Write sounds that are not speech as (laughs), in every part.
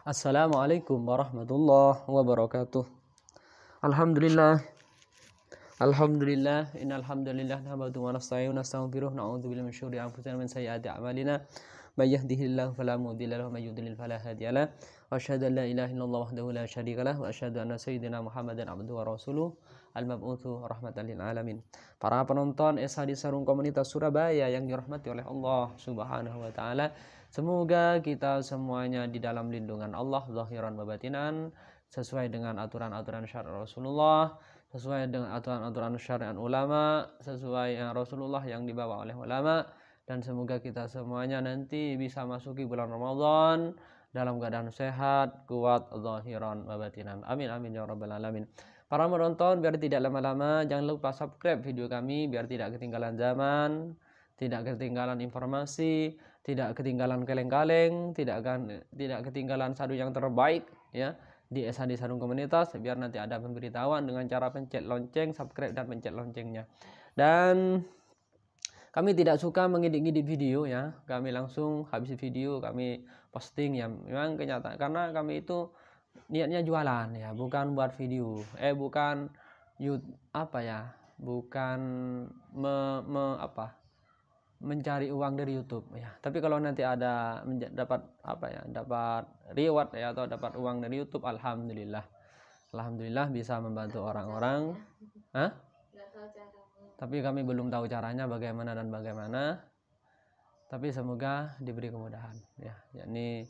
Assalamualaikum warahmatullahi wabarakatuh. Alhamdulillah. Alhamdulillah innal hamdalillah nahmaduhu wa nasta'inuhu wa nastaghfiruh na'udzu billahi min syururi anfusina wa min sayyiati a'malina may yahdihillahu fala mudilla lahu wa may yudlil fala hadiya lahu wa asyhadu an la ilaha illallah wahdahu la syarika lahu wa asyhadu anna sayyidina Muhammadan abduhu wa rasuluh al-mab'utsu rahmatan lil alamin. Para penonton Esa di Sarung Komunitas Surabaya yang dirahmati oleh Allah Subhanahu wa taala, Semoga kita semuanya di dalam lindungan Allah zahiran babatinan sesuai dengan aturan-aturan syariat Rasulullah, sesuai dengan aturan-aturan syariat ulama, sesuai yang Rasulullah yang dibawa oleh ulama dan semoga kita semuanya nanti bisa masuki bulan Ramadan dalam keadaan sehat, kuat, zahiran babatinan. Amin amin ya rabbal alamin. Para menonton, biar tidak lama-lama jangan lupa subscribe video kami biar tidak ketinggalan zaman, tidak ketinggalan informasi tidak ketinggalan kaleng-kaleng, tidak akan tidak ketinggalan sadu yang terbaik ya di SHD Sarung Komunitas biar nanti ada pemberitahuan dengan cara pencet lonceng, subscribe dan pencet loncengnya. Dan kami tidak suka mengedit-edit video ya. Kami langsung habis video kami posting ya. Memang kenyataan karena kami itu niatnya jualan ya, bukan buat video. Eh bukan youtube apa ya? Bukan me, me apa? mencari uang dari YouTube ya. Tapi kalau nanti ada dapat apa ya, dapat reward ya atau dapat uang dari YouTube, alhamdulillah. Alhamdulillah bisa membantu orang-orang. Hah? Tapi kami belum tahu caranya bagaimana dan bagaimana. Tapi semoga diberi kemudahan ya. Yakni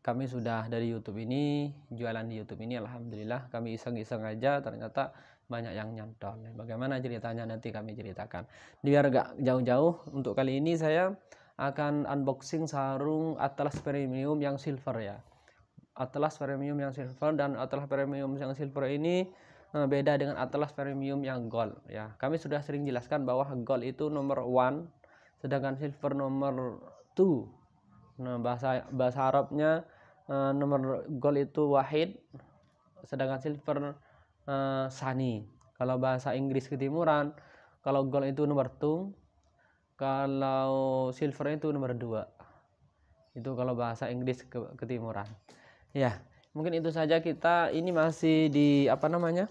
kami sudah dari YouTube ini, jualan di YouTube ini alhamdulillah kami iseng-iseng aja ternyata banyak yang nyantol. Ya. Bagaimana ceritanya nanti kami ceritakan. Biar gak jauh-jauh, untuk kali ini saya akan unboxing sarung Atlas Premium yang silver ya. Atlas Premium yang silver dan Atlas Premium yang silver ini eh, beda dengan Atlas Premium yang gold ya. Kami sudah sering jelaskan bahwa gold itu nomor one sedangkan silver nomor two. Nah, bahasa bahasa Arabnya eh, nomor gold itu wahid sedangkan silver uh, sani. Kalau bahasa Inggris ketimuran, kalau gold itu nomor tung, kalau silver itu nomor dua. Itu kalau bahasa Inggris ke ketimuran. Ya, mungkin itu saja kita ini masih di apa namanya?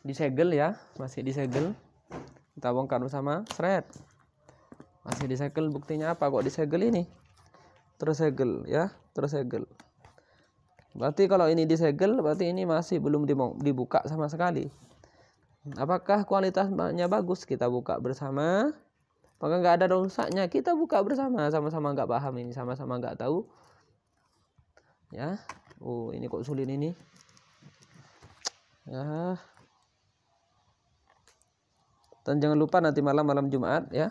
Disegel ya, masih disegel. Kita bongkar bersama. Seret. Masih disegel buktinya apa kok disegel ini? Terus segel ya, terus segel. Berarti kalau ini disegel, berarti ini masih belum dibuka sama sekali. Apakah kualitasnya bagus? Kita buka bersama. Maka nggak ada rusaknya. Kita buka bersama. Sama-sama nggak paham ini. Sama-sama nggak tahu. Ya. Oh, ini kok sulit ini. Ya. Dan jangan lupa nanti malam malam Jumat ya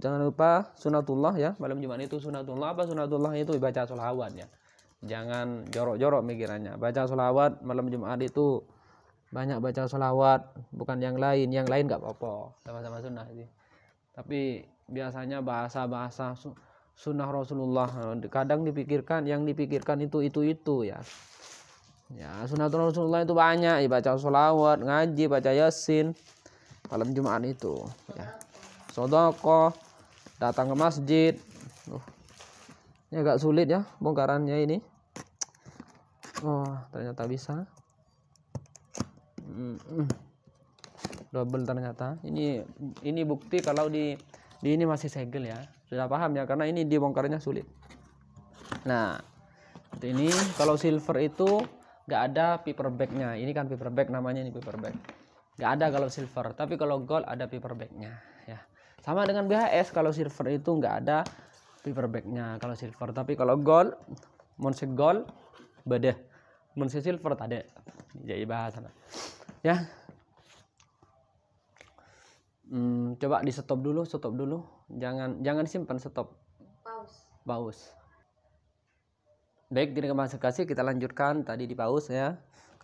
jangan lupa sunatullah ya malam jumat itu sunatullah apa sunatullah itu baca sholawat ya jangan jorok-jorok mikirannya baca sholawat malam jumat itu banyak baca sholawat bukan yang lain yang lain nggak apa-apa sama-sama sunnah sih tapi biasanya bahasa-bahasa sunnah rasulullah kadang dipikirkan yang dipikirkan itu itu itu ya ya sunnah rasulullah itu banyak ya, baca sholawat ngaji baca yasin malam jumat itu ya sodokoh datang ke masjid oh, ini agak sulit ya bongkarannya ini oh ternyata bisa hmm, hmm. double ternyata ini ini bukti kalau di di ini masih segel ya sudah paham ya karena ini dibongkarnya sulit nah ini kalau silver itu nggak ada paper bagnya ini kan paper bag namanya ini paper bag nggak ada kalau silver tapi kalau gold ada paper bagnya sama dengan BHS kalau silver itu nggak ada paperbacknya kalau silver tapi kalau gold monse gold badeh monse silver tadi jadi sana ya hmm, coba di stop dulu stop dulu jangan jangan simpan stop pause pause baik terima kasih kita lanjutkan tadi di pause ya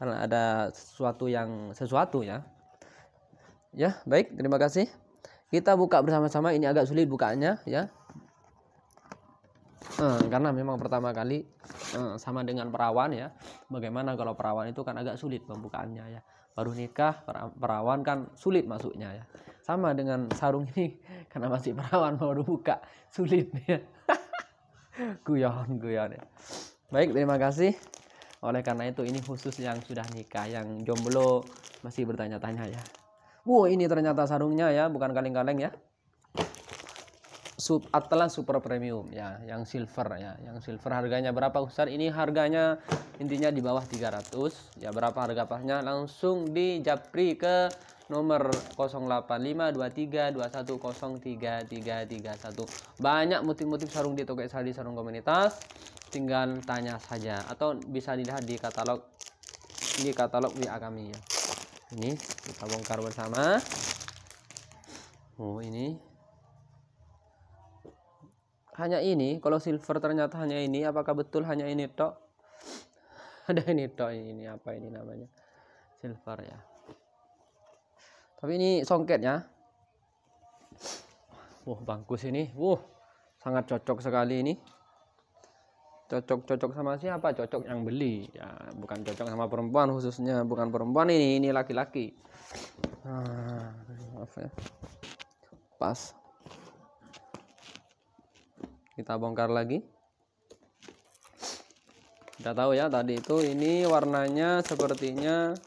karena ada sesuatu yang sesuatu ya ya baik terima kasih kita buka bersama-sama. Ini agak sulit bukanya, ya. Hmm, karena memang pertama kali hmm, sama dengan perawan ya. Bagaimana kalau perawan itu kan agak sulit pembukaannya ya. Baru nikah perawan kan sulit masuknya ya. Sama dengan sarung ini (laughs) karena masih perawan (laughs) baru buka sulit ya. (laughs) guyon guyon ya. Baik, terima kasih. Oleh karena itu ini khusus yang sudah nikah, yang jomblo masih bertanya-tanya ya. Wow, ini ternyata sarungnya ya, bukan kaleng-kaleng ya. Sub Atlas Super Premium ya, yang silver ya. Yang silver harganya berapa Ustaz? Ini harganya intinya di bawah 300. Ya, berapa harga pasnya? Langsung di japri ke nomor 085232103331. Banyak motif-motif sarung di toko sari Sarung Komunitas. Tinggal tanya saja atau bisa dilihat di katalog di katalog WA kami ya ini kita bongkar bersama oh ini hanya ini kalau silver ternyata hanya ini apakah betul hanya ini tok (laughs) ada ini tok ini, apa ini namanya silver ya tapi ini songketnya wah wow, bangkus ini wow sangat cocok sekali ini cocok-cocok sama siapa cocok yang beli ya bukan cocok sama perempuan khususnya bukan perempuan ini ini laki-laki ah, maaf ya pas kita bongkar lagi kita tahu ya tadi itu ini warnanya sepertinya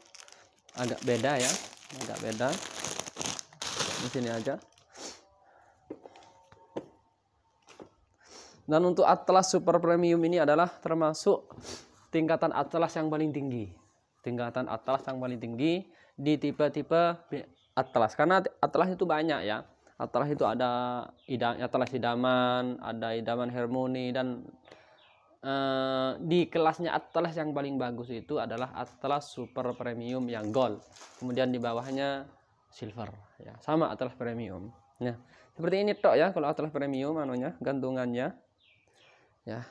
agak beda ya agak beda di sini aja Dan untuk atlas super premium ini adalah termasuk tingkatan atlas yang paling tinggi. Tingkatan atlas yang paling tinggi di tipe-tipe atlas. Karena atlas itu banyak ya. Atlas itu ada idam, atlas idaman, ada idaman harmoni dan uh, di kelasnya atlas yang paling bagus itu adalah atlas super premium yang gold. Kemudian di bawahnya silver ya. Sama atlas premium. Nah, seperti ini tok ya kalau atlas premium anunya gantungannya ya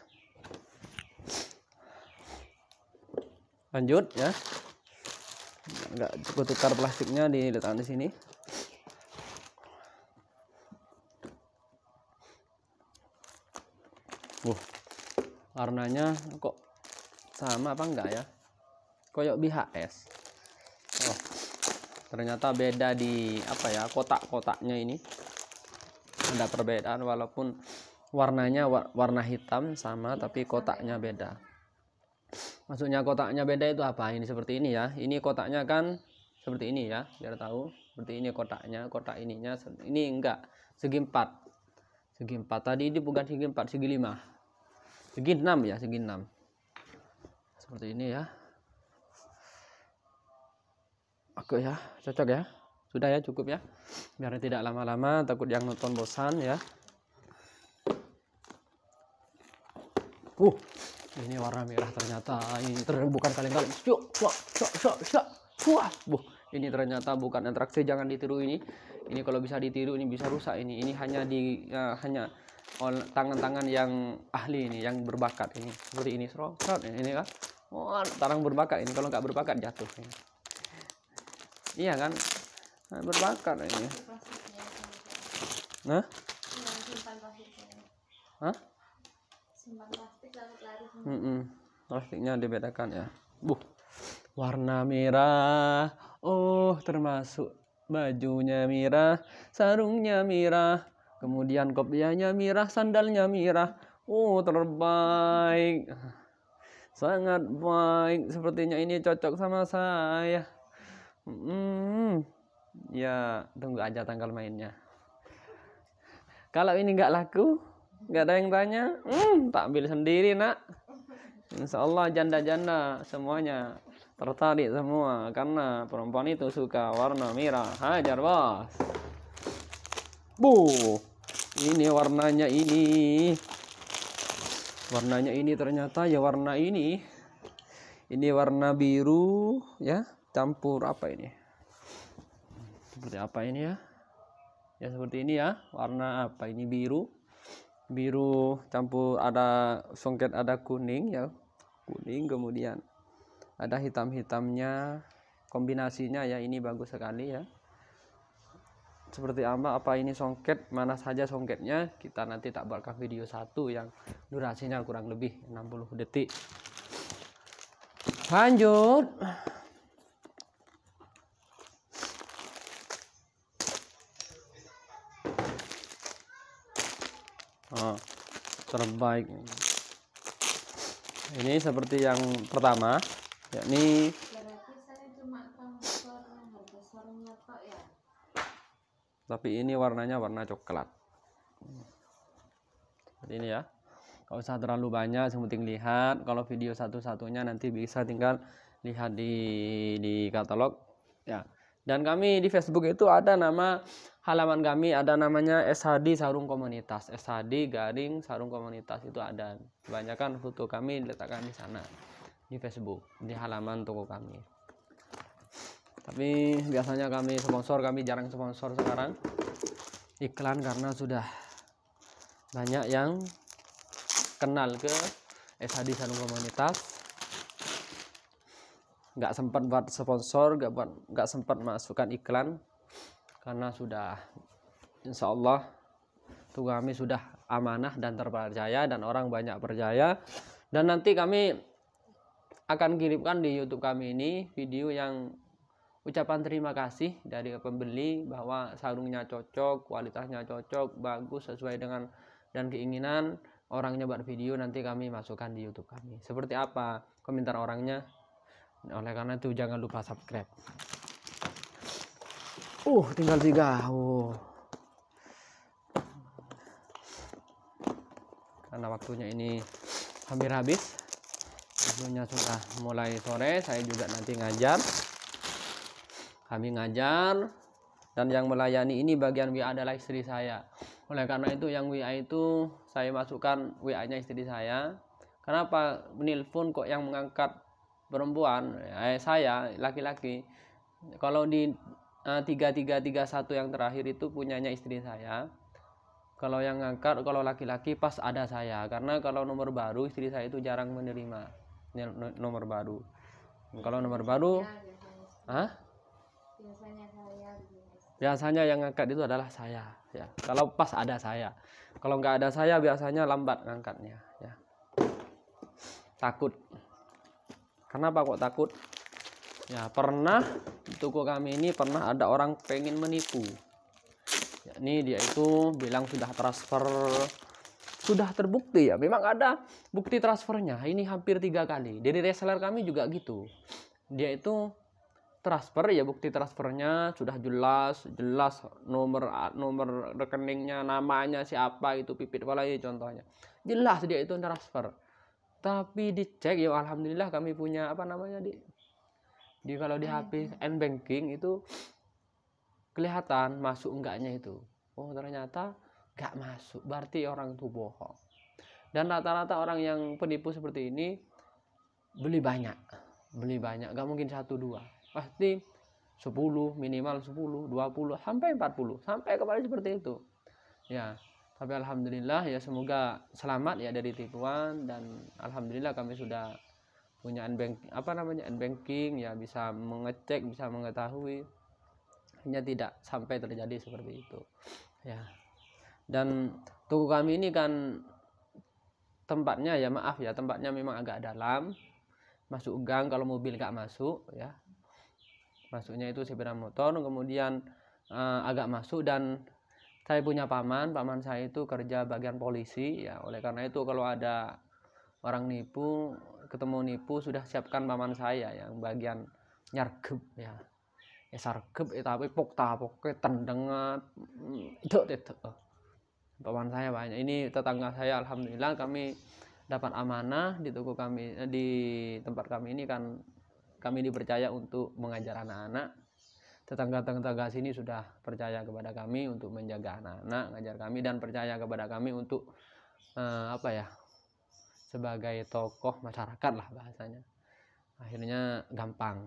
lanjut ya enggak cukup tukar plastiknya diletakkan di sini Wuh, warnanya kok sama apa enggak ya koyok BHS oh, ternyata beda di apa ya kotak-kotaknya ini ada perbedaan walaupun warnanya warna hitam sama tapi kotaknya beda maksudnya kotaknya beda itu apa ini seperti ini ya ini kotaknya kan seperti ini ya biar tahu seperti ini kotaknya kotak ininya ini enggak segi empat segi empat tadi ini bukan segi empat segi lima segi enam ya segi enam seperti ini ya oke ya cocok ya sudah ya cukup ya biar tidak lama-lama takut yang nonton bosan ya Uh, ini warna merah ternyata ini ter bukan kaleng-kaleng. cuk, cuk, cuk, cuk. Wah, buh, ini ternyata bukan interaksi jangan ditiru ini. Ini kalau bisa ditiru ini bisa rusak ini. Ini hanya di uh, hanya tangan-tangan yang ahli ini, yang berbakat ini. Seperti ini, serot, ini kan. Wah, oh, tarang berbakat ini. Kalau nggak berbakat jatuh ini. Iya kan? Nah, berbakat ini. Nah? Hah? simpan plastik lari plastiknya dibedakan ya buh warna merah oh termasuk bajunya merah sarungnya merah kemudian kopiahnya merah sandalnya merah oh terbaik sangat baik sepertinya ini cocok sama saya hmm ya tunggu aja tanggal mainnya kalau ini nggak laku Gak ada yang tanya? Hmm, tak ambil sendiri nak. Insya Allah janda-janda semuanya tertarik semua karena perempuan itu suka warna merah. Hajar bos. Bu, ini warnanya ini. Warnanya ini ternyata ya warna ini. Ini warna biru ya, campur apa ini? Seperti apa ini ya? Ya seperti ini ya, warna apa ini biru? biru campur ada songket ada kuning ya kuning kemudian ada hitam-hitamnya kombinasinya ya ini bagus sekali ya seperti apa apa ini songket mana saja songketnya kita nanti tak buatkan video satu yang durasinya kurang lebih 60 detik lanjut terbaik ini seperti yang pertama yakni ya? tapi ini warnanya warna coklat seperti ini ya Gak usah terlalu banyak yang penting lihat kalau video satu-satunya nanti bisa tinggal lihat di di katalog ya dan kami di Facebook itu ada nama halaman kami ada namanya SHD Sarung Komunitas. SHD Garing Sarung Komunitas itu ada. Kebanyakan foto kami diletakkan di sana di Facebook, di halaman toko kami. Tapi biasanya kami sponsor, kami jarang sponsor sekarang iklan karena sudah banyak yang kenal ke SHD Sarung Komunitas nggak sempat buat sponsor nggak buat nggak sempat masukkan iklan karena sudah insya Allah tuh kami sudah amanah dan terpercaya dan orang banyak percaya dan nanti kami akan kirimkan di YouTube kami ini video yang ucapan terima kasih dari pembeli bahwa sarungnya cocok, kualitasnya cocok, bagus sesuai dengan dan keinginan orangnya buat video nanti kami masukkan di YouTube kami. Seperti apa komentar orangnya? oleh karena itu jangan lupa subscribe uh tinggal tiga uh karena waktunya ini hampir habis waktunya sudah mulai sore saya juga nanti ngajar kami ngajar dan yang melayani ini bagian WA adalah istri saya oleh karena itu yang WA itu saya masukkan WA nya istri saya kenapa menelpon kok yang mengangkat perempuan ya, eh, saya laki-laki kalau di eh, tiga tiga tiga satu yang terakhir itu punyanya istri saya kalau yang ngangkat kalau laki-laki pas ada saya karena kalau nomor baru istri saya itu jarang menerima nomor baru kalau nomor baru ah Hah? biasanya saya biasanya yang ngangkat itu adalah saya ya kalau pas ada saya kalau nggak ada saya biasanya lambat ngangkatnya ya takut Kenapa kok takut? Ya, pernah di toko kami ini pernah ada orang pengen menipu. Ini dia itu bilang sudah transfer sudah terbukti ya. Memang ada bukti transfernya. Ini hampir tiga kali. Dari reseller kami juga gitu. Dia itu transfer ya bukti transfernya sudah jelas jelas nomor nomor rekeningnya namanya siapa itu pipit apalagi contohnya jelas dia itu transfer tapi dicek ya alhamdulillah kami punya apa namanya di di kalau di HP hmm. n banking itu kelihatan masuk enggaknya itu oh ternyata enggak masuk berarti orang itu bohong dan rata-rata orang yang penipu seperti ini beli banyak beli banyak enggak mungkin satu dua pasti sepuluh minimal sepuluh dua puluh sampai empat puluh sampai kembali seperti itu ya tapi alhamdulillah ya semoga selamat ya dari tipuan dan alhamdulillah kami sudah punya unbanking apa namanya unbanking ya bisa mengecek bisa mengetahui hanya tidak sampai terjadi seperti itu ya dan tuku kami ini kan tempatnya ya maaf ya tempatnya memang agak dalam masuk gang kalau mobil gak masuk ya masuknya itu sepeda motor kemudian uh, agak masuk dan saya punya paman, paman saya itu kerja bagian polisi ya. Oleh karena itu kalau ada orang nipu, ketemu nipu sudah siapkan paman saya ya, yang bagian nyargep ya. Ya sargep ya, tapi pok tapok tendengat mm, itu itu. Paman saya banyak. Ini tetangga saya alhamdulillah kami dapat amanah di toko kami eh, di tempat kami ini kan kami dipercaya untuk mengajar anak-anak tetangga-tetangga sini sudah percaya kepada kami untuk menjaga anak-anak, ngajar kami dan percaya kepada kami untuk uh, apa ya? sebagai tokoh masyarakat lah bahasanya. Akhirnya gampang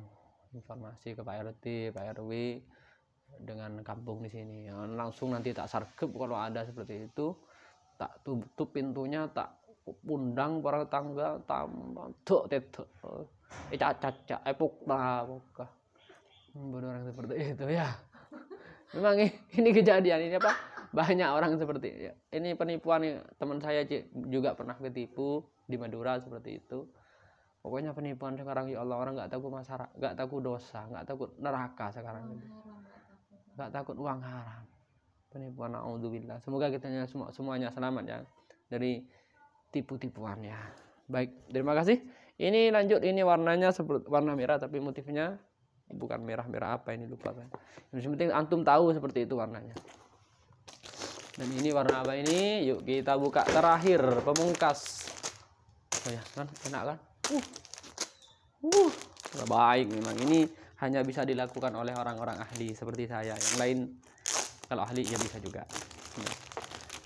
informasi ke Pak RT, Pak RW dengan kampung di sini. Ya, langsung nanti tak sarkep kalau ada seperti itu, tak tutup pintunya, tak undang para tetangga tambah tuh tetok eh caca, eh pokok membunuh orang seperti itu ya memang ini kejadian ini apa banyak orang seperti ya. ini penipuan ya. teman saya juga pernah ketipu di Madura seperti itu pokoknya penipuan sekarang ya Allah orang nggak takut masyarakat nggak takut dosa nggak takut neraka sekarang ini nggak takut uang haram penipuan Alhamdulillah semoga kita semua semuanya selamat ya dari tipu-tipuannya baik terima kasih ini lanjut ini warnanya seperti warna merah tapi motifnya bukan merah-merah apa ini lupa kan yang penting antum tahu seperti itu warnanya dan ini warna apa ini yuk kita buka terakhir pemungkas oh ya kan enak kan uh uh baik memang ini hanya bisa dilakukan oleh orang-orang ahli seperti saya yang lain kalau ahli ya bisa juga hmm.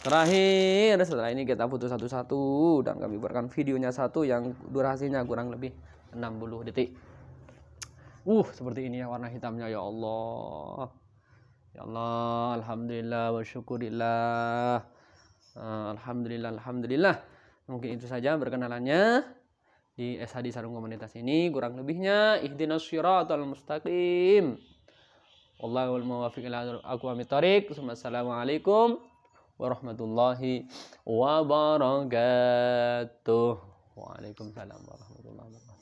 terakhir setelah ini kita foto satu-satu dan kami buatkan videonya satu yang durasinya kurang lebih 60 detik Uh, seperti ini ya warna hitamnya ya Allah. Ya Allah, alhamdulillah wa syukurillah. Uh, alhamdulillah, alhamdulillah. Mungkin itu saja berkenalannya di SHD Sarung Komunitas ini kurang lebihnya ihdinas siratal mustaqim. Wallahul muwaffiq ila aqwamit thariq. Assalamualaikum warahmatullahi wabarakatuh. Waalaikumsalam warahmatullahi wabarakatuh.